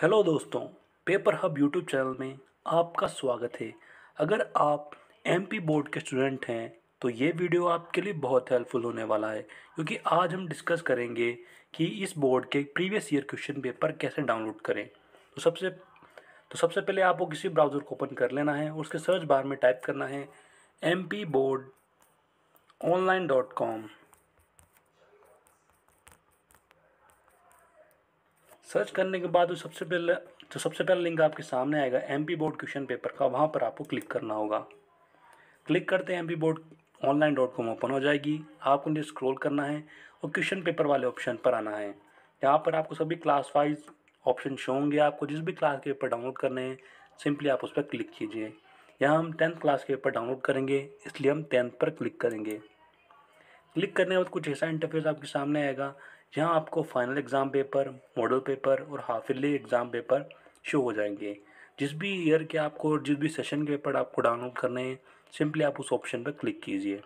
hello दोस्तों paper hub YouTube channel में आपका स्वागत है अगर आप एमपी बोर्ड के स्टूडेंट हैं तो ये वीडियो आपके लिए बहुत हेल्पफुल होने वाला है क्योंकि आज हम डिस्कस करेंगे कि इस बोर्ड के प्रीवियस ईयर क्वेश्चन पेपर कैसे डाउनलोड करें तो सबसे तो सबसे पहले आपको किसी ब्राउज़र को ओपन कर लेना है उसके सर्च बार में टाइप करना है M board online dot com search करने के बाद वो सबसे पहले तो सबसे पहला लिंक आपके सामने आएगा M P board question paper का वहाँ पर आपको क्लिक करना होगा क्लिक करते हैं M P board online dot com open हो जाएगी आपको नीचे स्क्रॉल करना है और क्वेश्चन पेपर वाले ऑप्शन पर आना है यहाँ पर आपको सभी क्लास वाइज ऑप्शन शो होंगे आपको जिस भी क्लास के पेपर डाउनलोड करने हैं सिंपली आप उस पर क्लिक कीजिए यहाँ हम टेंथ क्लास के पेपर डाउनलोड करेंगे इसलिए हम टेंथ पर क्लिक करेंगे क्लिक करने के बाद कुछ ऐसा इंटरफेस आपके सामने आएगा यहाँ आपको final exam paper model paper और half yearly exam paper show हो जाएंगे जिस भी ईयर के आपको जिस भी सेशन के पेपर आपको डाउनलोड करने हैं सिंपली आप उस ऑप्शन पर क्लिक कीजिए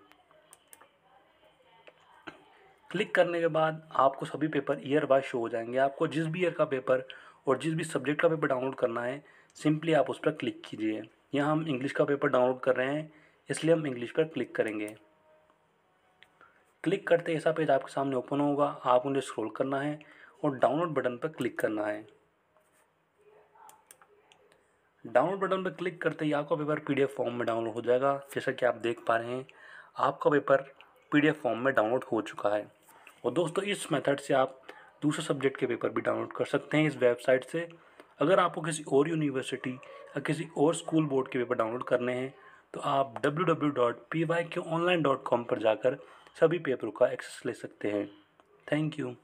क्लिक करने के बाद आपको सभी पेपर ईयर वाइज शो हो जाएंगे आपको जिस भी ईयर का पेपर और जिस भी सब्जेक्ट का पेपर डाउनलोड करना है सिंपली आप उस पर क्लिक कीजिए यहाँ हम इंग्लिश का पेपर डाउनलोड कर रहे हैं इसलिए हम इंग्लिश पर क्लिक करेंगे क्लिक करते ऐसा पेज आपके सामने ओपन होगा आप उन्हें स्क्रॉल करना है और डाउनलोड बटन पर क्लिक करना है डाउनलोड बटन पर क्लिक करते ही आपका पेपर पीडीएफ फॉर्म में डाउनलोड हो जाएगा जैसा कि आप देख पा रहे हैं आपका पेपर पीडीएफ फॉर्म में डाउनलोड हो चुका है और दोस्तों इस मेथड से आप दूसरे सब्जेक्ट के पेपर भी डाउनलोड कर सकते हैं इस वेबसाइट से अगर आपको किसी और यूनिवर्सिटी या किसी और स्कूल बोर्ड के पेपर डाउनलोड करने हैं तो आप डब्ल्यू पर जाकर सभी पेपरों का एक्सेस ले सकते हैं थैंक यू